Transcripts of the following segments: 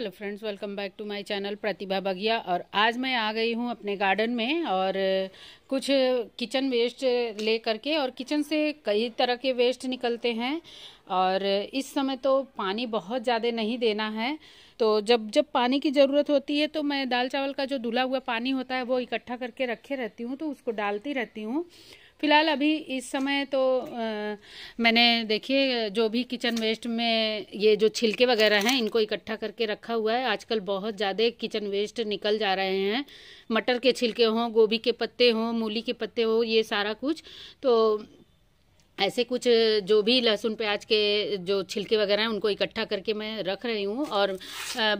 hello friends welcome back to my channel Pratibha Bagiya और आज मैं आ गई हूँ अपने गार्डन में और कुछ किचन वेस्ट ले करके और किचन से कई तरह के वेस्ट निकलते हैं और इस समय तो पानी बहुत ज़्यादा नहीं देना है तो जब जब पानी की ज़रूरत होती है तो मैं दाल चावल का जो धुला हुआ पानी होता है वो इकट्ठा करके रखे रहती हूँ तो उसको डालती रहती हूँ फिलहाल अभी इस समय तो आ, मैंने देखिए जो भी किचन वेस्ट में ये जो छिलके वगैरह हैं इनको इकट्ठा करके रखा हुआ है आजकल बहुत ज़्यादा किचन वेस्ट निकल जा रहे हैं मटर के छिलके हों गोभी के पत्ते हों मूली के पत्ते हों ये सारा कुछ तो ऐसे कुछ जो भी लहसुन प्याज के जो छिलके वगैरह हैं उनको इकट्ठा करके मैं रख रही हूँ और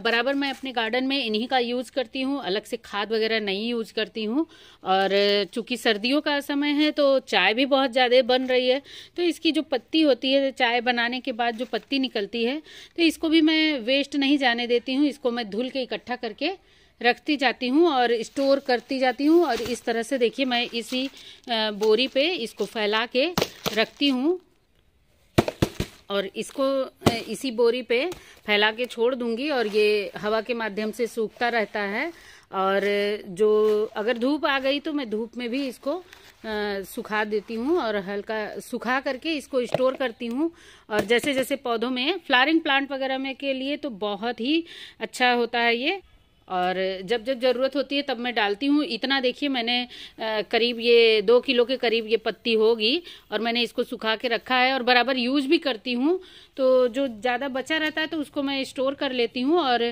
बराबर मैं अपने गार्डन में इन्हीं का यूज़ करती हूँ अलग से खाद वगैरह नहीं यूज़ करती हूँ और चूँकि सर्दियों का समय है तो चाय भी बहुत ज़्यादा बन रही है तो इसकी जो पत्ती होती है चाय बनाने के बाद जो पत्ती निकलती है तो इसको भी मैं वेस्ट नहीं जाने देती हूँ इसको मैं धुल के इकट्ठा करके रखती जाती हूँ और स्टोर करती जाती हूँ और इस तरह से देखिए मैं इसी बोरी पे इसको फैला के रखती हूँ और इसको इसी बोरी पे फैला के छोड़ दूंगी और ये हवा के माध्यम से सूखता रहता है और जो अगर धूप आ गई तो मैं धूप में भी इसको सुखा देती हूँ और हल्का सुखा करके इसको स्टोर करती हूँ और जैसे जैसे पौधों में फ्लारिंग प्लांट वगैरह में के लिए तो बहुत ही अच्छा होता है ये और जब जब ज़रूरत होती है तब मैं डालती हूँ इतना देखिए मैंने करीब ये दो किलो के करीब ये पत्ती होगी और मैंने इसको सुखा के रखा है और बराबर यूज भी करती हूँ तो जो ज़्यादा बचा रहता है तो उसको मैं स्टोर कर लेती हूँ और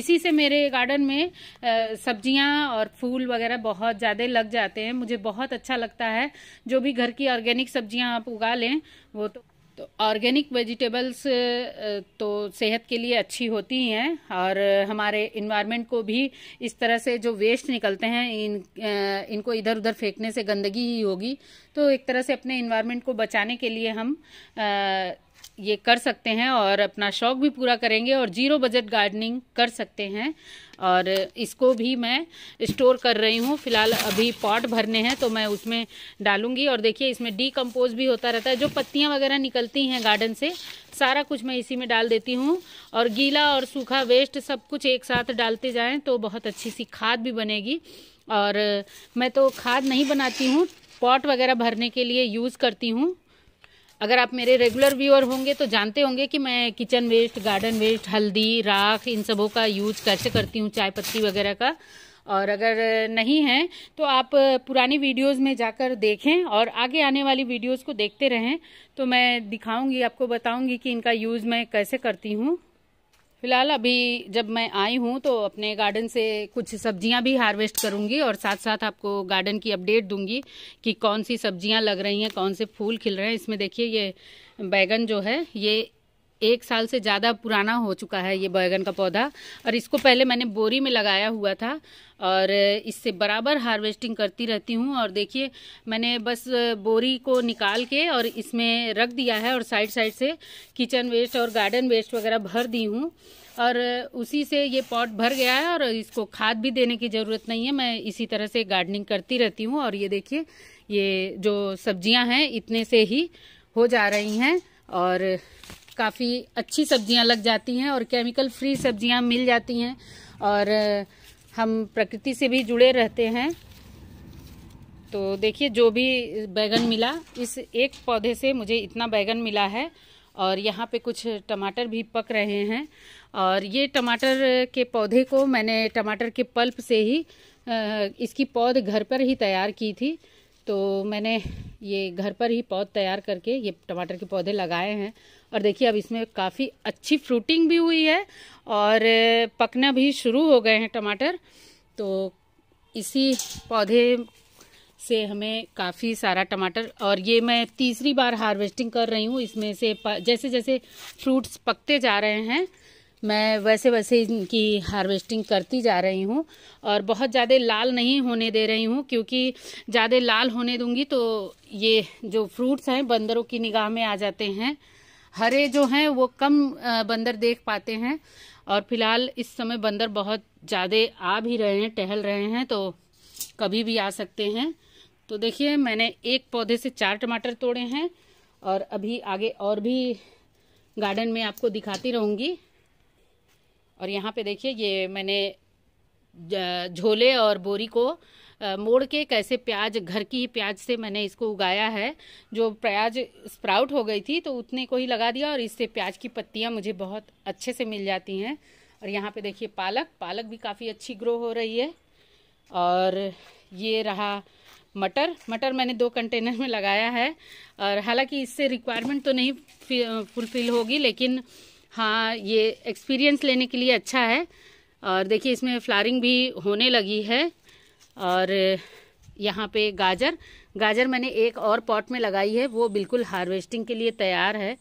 इसी से मेरे गार्डन में सब्जियाँ और फूल वगैरह बहुत ज़्यादा लग जाते हैं मुझे बहुत अच्छा लगता है जो भी घर की ऑर्गेनिक सब्जियाँ आप उगा लें वो तो तो ऑर्गेनिक वेजिटेबल्स तो सेहत के लिए अच्छी होती हैं और हमारे इन्वायरमेंट को भी इस तरह से जो वेस्ट निकलते हैं इन इनको इधर उधर फेंकने से गंदगी ही होगी तो एक तरह से अपने इन्वायरमेंट को बचाने के लिए हम आ, ये कर सकते हैं और अपना शौक़ भी पूरा करेंगे और जीरो बजट गार्डनिंग कर सकते हैं और इसको भी मैं स्टोर कर रही हूँ फिलहाल अभी पॉट भरने हैं तो मैं उसमें डालूंगी और देखिए इसमें डीकम्पोज भी होता रहता है जो पत्तियाँ वगैरह निकलती हैं गार्डन से सारा कुछ मैं इसी में डाल देती हूँ और गीला और सूखा वेस्ट सब कुछ एक साथ डालते जाएँ तो बहुत अच्छी सी खाद भी बनेगी और मैं तो खाद नहीं बनाती हूँ पॉट वगैरह भरने के लिए यूज़ करती हूँ अगर आप मेरे रेगुलर व्यूअर होंगे तो जानते होंगे कि मैं किचन वेस्ट गार्डन वेस्ट हल्दी राख इन सबों का यूज कैसे करती हूँ चाय पत्ती वगैरह का और अगर नहीं है तो आप पुरानी वीडियोस में जाकर देखें और आगे आने वाली वीडियोस को देखते रहें तो मैं दिखाऊंगी आपको बताऊंगी कि इनका यूज़ मैं कैसे करती हूँ फिलहाल अभी जब मैं आई हूँ तो अपने गार्डन से कुछ सब्जियाँ भी हार्वेस्ट करूँगी और साथ साथ आपको गार्डन की अपडेट दूंगी कि कौन सी सब्जियाँ लग रही हैं कौन से फूल खिल रहे हैं इसमें देखिए ये बैगन जो है ये एक साल से ज़्यादा पुराना हो चुका है ये बैगन का पौधा और इसको पहले मैंने बोरी में लगाया हुआ था और इससे बराबर हार्वेस्टिंग करती रहती हूँ और देखिए मैंने बस बोरी को निकाल के और इसमें रख दिया है और साइड साइड से किचन वेस्ट और गार्डन वेस्ट वगैरह भर दी हूँ और उसी से ये पॉट भर गया है और इसको खाद भी देने की ज़रूरत नहीं है मैं इसी तरह से गार्डनिंग करती रहती हूँ और ये देखिए ये जो सब्जियाँ हैं इतने से ही हो जा रही हैं और काफ़ी अच्छी सब्जियां लग जाती हैं और केमिकल फ्री सब्जियां मिल जाती हैं और हम प्रकृति से भी जुड़े रहते हैं तो देखिए जो भी बैगन मिला इस एक पौधे से मुझे इतना बैगन मिला है और यहाँ पे कुछ टमाटर भी पक रहे हैं और ये टमाटर के पौधे को मैंने टमाटर के पल्प से ही इसकी पौध घर पर ही तैयार की थी तो मैंने ये घर पर ही पौध तैयार करके ये टमाटर के पौधे लगाए हैं और देखिए अब इसमें काफ़ी अच्छी फ्रूटिंग भी हुई है और पकना भी शुरू हो गए हैं टमाटर तो इसी पौधे से हमें काफ़ी सारा टमाटर और ये मैं तीसरी बार हार्वेस्टिंग कर रही हूँ इसमें से जैसे जैसे फ्रूट्स पकते जा रहे हैं मैं वैसे वैसे इनकी हार्वेस्टिंग करती जा रही हूँ और बहुत ज़्यादा लाल नहीं होने दे रही हूँ क्योंकि ज़्यादा लाल होने दूंगी तो ये जो फ्रूट्स हैं बंदरों की निगाह में आ जाते हैं हरे जो हैं वो कम बंदर देख पाते हैं और फिलहाल इस समय बंदर बहुत ज़्यादा आ भी रहे हैं टहल रहे हैं तो कभी भी आ सकते हैं तो देखिए मैंने एक पौधे से चार टमाटर तोड़े हैं और अभी आगे और भी गार्डन में आपको दिखाती रहूँगी और यहाँ पे देखिए ये मैंने झोले और बोरी को मोड़ के कैसे प्याज घर की ही प्याज से मैंने इसको उगाया है जो प्याज स्प्राउट हो गई थी तो उतने को ही लगा दिया और इससे प्याज की पत्तियाँ मुझे बहुत अच्छे से मिल जाती हैं और यहाँ पे देखिए पालक पालक भी काफ़ी अच्छी ग्रो हो रही है और ये रहा मटर मटर मैंने दो कंटेनर में लगाया है और हालांकि इससे रिक्वायरमेंट तो नहीं फुलफिल होगी लेकिन हाँ ये एक्सपीरियंस लेने के लिए अच्छा है और देखिए इसमें फ्लारिंग भी होने लगी है और यहाँ पे गाजर गाजर मैंने एक और पॉट में लगाई है वो बिल्कुल हार्वेस्टिंग के लिए तैयार है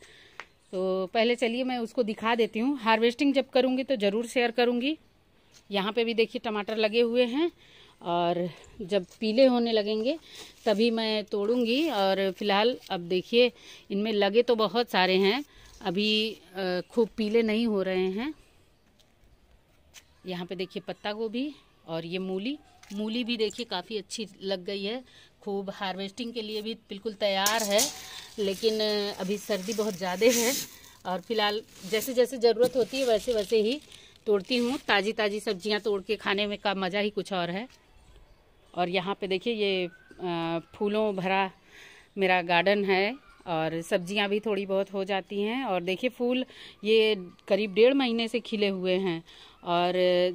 तो पहले चलिए मैं उसको दिखा देती हूँ हार्वेस्टिंग जब करूँगी तो ज़रूर शेयर करूँगी यहाँ पे भी देखिए टमाटर लगे हुए हैं और जब पीले होने लगेंगे तभी मैं तोड़ूँगी और फिलहाल अब देखिए इनमें लगे तो बहुत सारे हैं अभी खूब पीले नहीं हो रहे हैं यहाँ पे देखिए पत्ता गोभी और ये मूली मूली भी देखिए काफ़ी अच्छी लग गई है खूब हार्वेस्टिंग के लिए भी बिल्कुल तैयार है लेकिन अभी सर्दी बहुत ज़्यादा है और फिलहाल जैसे जैसे ज़रूरत होती है वैसे वैसे ही तोड़ती हूँ ताज़ी ताज़ी सब्जियाँ तोड़ के खाने में का मज़ा ही कुछ और है और यहाँ पे देखिए ये फूलों भरा मेरा गार्डन है और सब्जियां भी थोड़ी बहुत हो जाती हैं और देखिए फूल ये करीब डेढ़ महीने से खिले हुए हैं और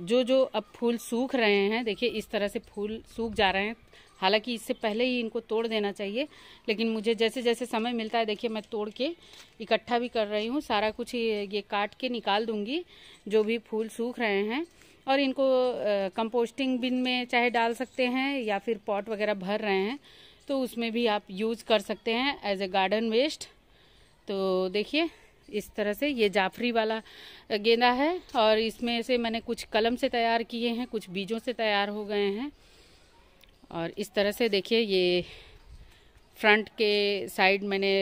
जो जो अब फूल सूख रहे हैं देखिए इस तरह से फूल सूख जा रहे हैं हालांकि इससे पहले ही इनको तोड़ देना चाहिए लेकिन मुझे जैसे जैसे समय मिलता है देखिए मैं तोड़ के इकट्ठा भी कर रही हूँ सारा कुछ ये काट के निकाल दूँगी जो भी फूल सूख रहे हैं और इनको कंपोस्टिंग बिन में चाहे डाल सकते हैं या फिर पॉट वगैरह भर रहे हैं तो उसमें भी आप यूज कर सकते हैं एज ए गार्डन वेस्ट तो देखिए इस तरह से ये जाफरी वाला गेंदा है और इसमें से मैंने कुछ कलम से तैयार किए हैं कुछ बीजों से तैयार हो गए हैं और इस तरह से देखिए ये फ्रंट के साइड मैंने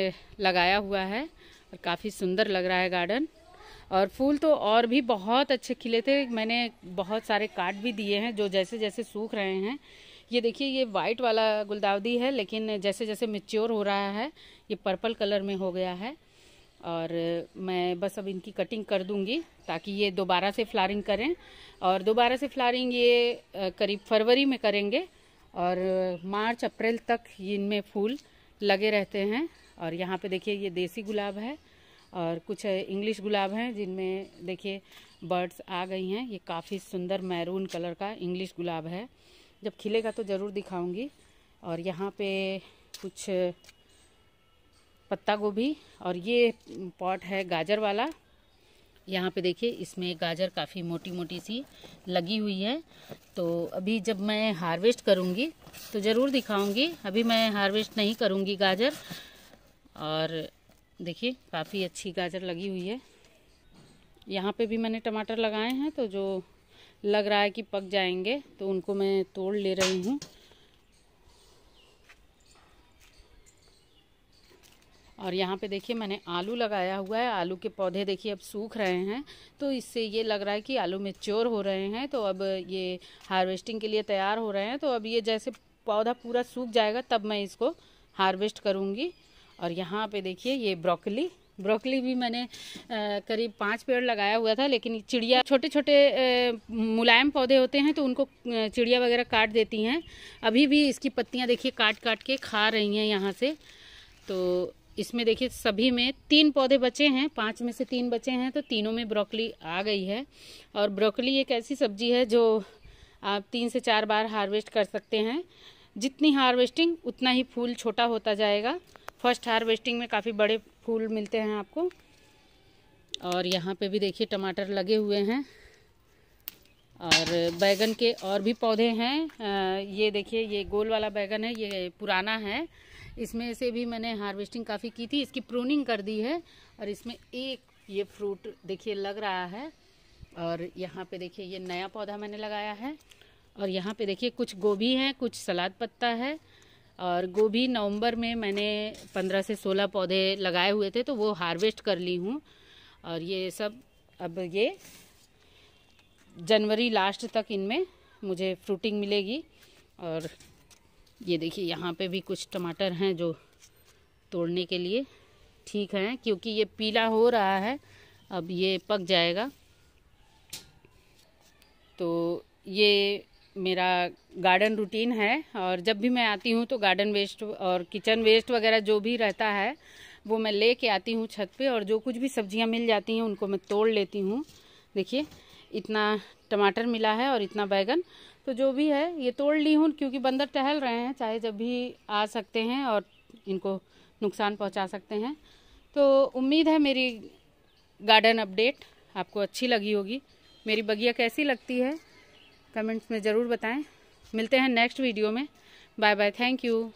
लगाया हुआ है और काफ़ी सुंदर लग रहा है गार्डन और फूल तो और भी बहुत अच्छे खिले थे मैंने बहुत सारे काट भी दिए हैं जो जैसे जैसे सूख रहे हैं ये देखिए ये वाइट वाला गुलदावदी है लेकिन जैसे जैसे मेच्योर हो रहा है ये पर्पल कलर में हो गया है और मैं बस अब इनकी कटिंग कर दूंगी ताकि ये दोबारा से फ्लारिंग करें और दोबारा से फ्लारिंग ये करीब फरवरी में करेंगे और मार्च अप्रैल तक इनमें फूल लगे रहते हैं और यहाँ पे देखिए ये देसी गुलाब है और कुछ इंग्लिश गुलाब हैं जिनमें देखिए बर्ड्स आ गई हैं ये काफ़ी सुंदर मैरून कलर का इंग्लिश गुलाब है जब खिलेगा तो ज़रूर दिखाऊंगी और यहाँ पे कुछ पत्ता गोभी और ये पॉट है गाजर वाला यहाँ पे देखिए इसमें गाजर काफ़ी मोटी मोटी सी लगी हुई है तो अभी जब मैं हार्वेस्ट करूँगी तो ज़रूर दिखाऊँगी अभी मैं हार्वेस्ट नहीं करूँगी गाजर और देखिए काफ़ी अच्छी गाजर लगी हुई है यहाँ पे भी मैंने टमाटर लगाए हैं तो जो लग रहा है कि पक जाएंगे तो उनको मैं तोड़ ले रही हूँ और यहाँ पे देखिए मैंने आलू लगाया हुआ है आलू के पौधे देखिए अब सूख रहे हैं तो इससे ये लग रहा है कि आलू मेच्योर हो रहे हैं तो अब ये हार्वेस्टिंग के लिए तैयार हो रहे हैं तो अब ये जैसे पौधा पूरा सूख जाएगा तब मैं इसको हार्वेस्ट करूँगी और यहाँ पे देखिए ये ब्रोकली ब्रोकली भी मैंने करीब पाँच पेड़ लगाया हुआ था लेकिन चिड़िया छोटे छोटे मुलायम पौधे होते हैं तो उनको चिड़िया वगैरह काट देती हैं अभी भी इसकी पत्तियां देखिए काट काट के खा रही हैं यहाँ से तो इसमें देखिए सभी में तीन पौधे बचे हैं पाँच में से तीन बचे हैं तो तीनों में ब्रोकली आ गई है और ब्रोकली एक ऐसी सब्जी है जो आप तीन से चार बार हार्वेस्ट कर सकते हैं जितनी हार्वेस्टिंग उतना ही फूल छोटा होता जाएगा फर्स्ट हार्वेस्टिंग में काफ़ी बड़े फूल मिलते हैं आपको और यहाँ पे भी देखिए टमाटर लगे हुए हैं और बैगन के और भी पौधे हैं ये देखिए ये गोल वाला बैगन है ये पुराना है इसमें से भी मैंने हार्वेस्टिंग काफ़ी की थी इसकी प्रूनिंग कर दी है और इसमें एक ये फ्रूट देखिए लग रहा है और यहाँ पे देखिए ये नया पौधा मैंने लगाया है और यहाँ पे देखिए कुछ गोभी है कुछ सलाद पत्ता है और गोभी नवंबर में मैंने 15 से 16 पौधे लगाए हुए थे तो वो हार्वेस्ट कर ली हूँ और ये सब अब ये जनवरी लास्ट तक इनमें मुझे फ्रूटिंग मिलेगी और ये देखिए यहाँ पे भी कुछ टमाटर हैं जो तोड़ने के लिए ठीक हैं क्योंकि ये पीला हो रहा है अब ये पक जाएगा तो ये मेरा गार्डन रूटीन है और जब भी मैं आती हूँ तो गार्डन वेस्ट और किचन वेस्ट वगैरह जो भी रहता है वो मैं ले कर आती हूँ छत पे और जो कुछ भी सब्जियाँ मिल जाती हैं उनको मैं तोड़ लेती हूँ देखिए इतना टमाटर मिला है और इतना बैगन तो जो भी है ये तोड़ ली हूँ क्योंकि बंदर टहल रहे हैं चाहे जब भी आ सकते हैं और इनको नुकसान पहुँचा सकते हैं तो उम्मीद है मेरी गार्डन अपडेट आपको अच्छी लगी होगी मेरी बगिया कैसी लगती है कमेंट्स में ज़रूर बताएं मिलते हैं नेक्स्ट वीडियो में बाय बाय थैंक यू